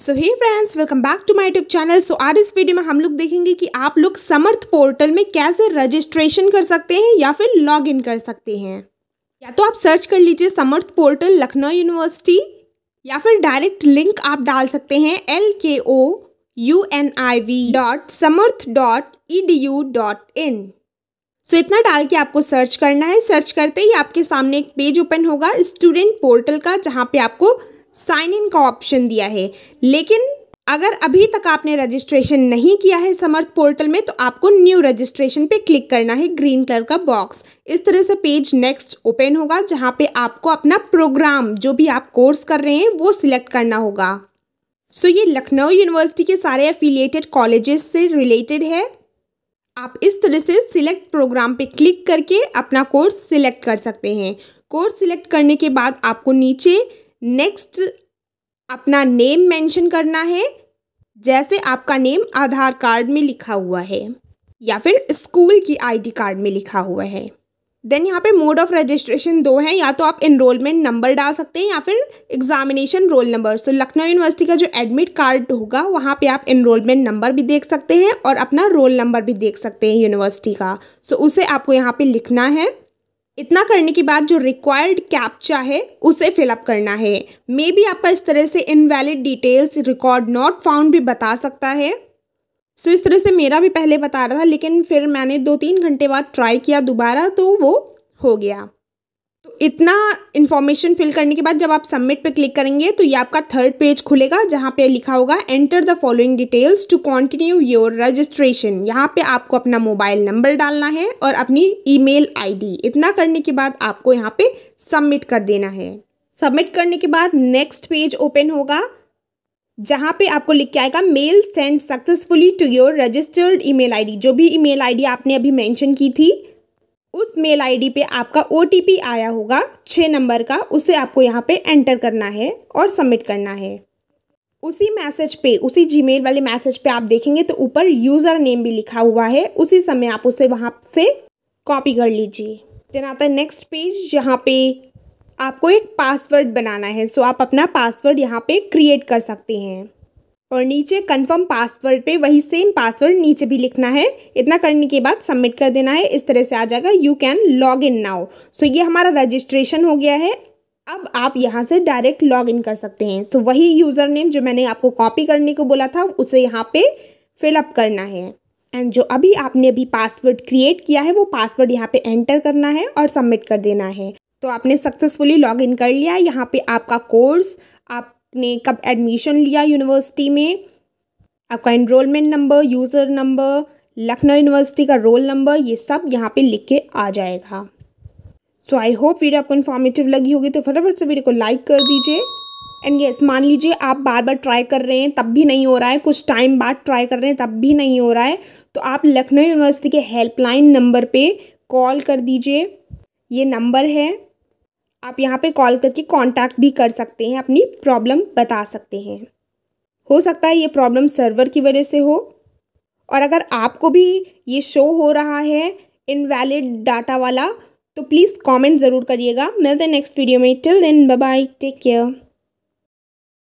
so hey friends welcome back to my YouTube channel so आज इस video में हम लोग देखेंगे कि आप लोग समर्थ पोर्टल में कैसे रजिस्ट्रेशन कर सकते हैं या फिर लॉग इन कर सकते हैं या तो आप सर्च कर लीजिए समर्थ पोर्टल लखनऊ यूनिवर्सिटी या फिर डायरेक्ट लिंक आप डाल सकते हैं L K O U N I V dot Samarth dot E D U dot in so इतना डाल के आपको सर्च करना है सर्च करते ही आपके सामने एक पेज ओपन होगा स्टूडेंट पोर्टल का जहाँ पे आपको साइन इन का ऑप्शन दिया है लेकिन अगर अभी तक आपने रजिस्ट्रेशन नहीं किया है समर्थ पोर्टल में तो आपको न्यू रजिस्ट्रेशन पे क्लिक करना है ग्रीन कलर का बॉक्स इस तरह से पेज नेक्स्ट ओपन होगा जहाँ पे आपको अपना प्रोग्राम जो भी आप कोर्स कर रहे हैं वो सिलेक्ट करना होगा सो so, ये लखनऊ यूनिवर्सिटी के सारे एफिलिएटेड कॉलेजेस से रिलेटेड है आप इस तरह से सिलेक्ट प्रोग्राम पे क्लिक करके अपना कोर्स सिलेक्ट कर सकते हैं कोर्स सिलेक्ट करने के बाद आपको नीचे नेक्स्ट अपना नेम मेंशन करना है जैसे आपका नेम आधार कार्ड में लिखा हुआ है या फिर स्कूल की आईडी कार्ड में लिखा हुआ है देन यहाँ पे मोड ऑफ रजिस्ट्रेशन दो हैं या तो आप इनरोलमेंट नंबर डाल सकते हैं या फिर एग्जामिनेशन रोल नंबर तो लखनऊ यूनिवर्सिटी का जो एडमिट कार्ड होगा वहाँ पे आप इनरोलमेंट नंबर भी देख सकते हैं और अपना रोल नंबर भी देख सकते हैं यूनिवर्सिटी का सो so उसे आपको यहाँ पे लिखना है इतना करने के बाद जो रिक्वायर्ड कैप्चा है उसे फिलअप करना है मे बी आपका इस तरह से invalid details record not found भी बता सकता है सो so, इस तरह से मेरा भी पहले बता रहा था लेकिन फिर मैंने दो तीन घंटे बाद ट्राई किया दोबारा तो वो हो गया इतना इन्फॉर्मेशन फिल करने के बाद जब आप सबमिट पर क्लिक करेंगे तो ये आपका थर्ड पेज खुलेगा जहाँ पे लिखा होगा enter the following details to continue your registration यहाँ पे आपको अपना मोबाइल नंबर डालना है और अपनी ईमेल आईडी इतना करने के बाद आपको यहाँ पे सबमिट कर देना है सबमिट करने के बाद नेक्स्ट पेज ओपन होगा जहाँ पे आपको लिख के आएगा mail send successfully to your registered email ID जो भी ईमेल आईडी आपने अभी मेंशन की थी उस मेल आईडी पे आपका ओ आया होगा छः नंबर का उसे आपको यहाँ पे एंटर करना है और सबमिट करना है उसी मैसेज पे उसी जीमेल वाले मैसेज पे आप देखेंगे तो ऊपर यूज़र नेम भी लिखा हुआ है उसी समय आप उसे वहाँ से कॉपी कर लीजिए देन आता है नेक्स्ट पेज जहाँ पे आपको एक पासवर्ड बनाना है सो आप अपना पासवर्ड यहाँ पे क्रिएट कर सकते हैं और नीचे कंफर्म पासवर्ड पे वही सेम पासवर्ड नीचे भी लिखना है इतना करने के बाद सबमिट कर देना है इस तरह से आ जाएगा you can log in now so ये हमारा रजिस्ट्रेशन हो गया है अब आप यहाँ से डायरेक्ट लॉग इन कर सकते हैं सो so, वही यूज़र नेम जो मैंने आपको कॉपी करने को बोला था उसे यहाँ पे फिलअप करना है एंड जो अभी आपने अभी पासवर्ड क्रिएट किया है वो पासवर्ड यहाँ पे एंटर करना है और सबमिट कर देना है तो आपने सक्सेसफुली लॉग इन कर लिया यहाँ पे आपका कोर्स आप आपने कब एडमिशन लिया यूनिवर्सिटी में आपका enrollment number user number Lucknow university का रोल नंबर ये सब यहाँ पे लिख के आ जाएगा सो आई होप वीडियो आपको इन्फॉर्मेटिव लगी होगी तो फटाफट से वीडियो को लाइक कर दीजिए एंड येस मान लीजिए आप बार बार ट्राई कर रहे हैं तब भी नहीं हो रहा है कुछ टाइम बाद ट्राई कर रहे हैं तब भी नहीं हो रहा है तो आप लखनऊ यूनिवर्सिटी के हेल्पलाइन नंबर पर कॉल कर दीजिए ये नंबर है आप यहाँ पे कॉल करके कांटेक्ट भी कर सकते हैं अपनी प्रॉब्लम बता सकते हैं हो सकता है ये प्रॉब्लम सर्वर की वजह से हो और अगर आपको भी ये शो हो रहा है इनवैलिड डाटा वाला तो प्लीज़ कमेंट ज़रूर करिएगा मिलते हैं नेक्स्ट वीडियो में till then bye take care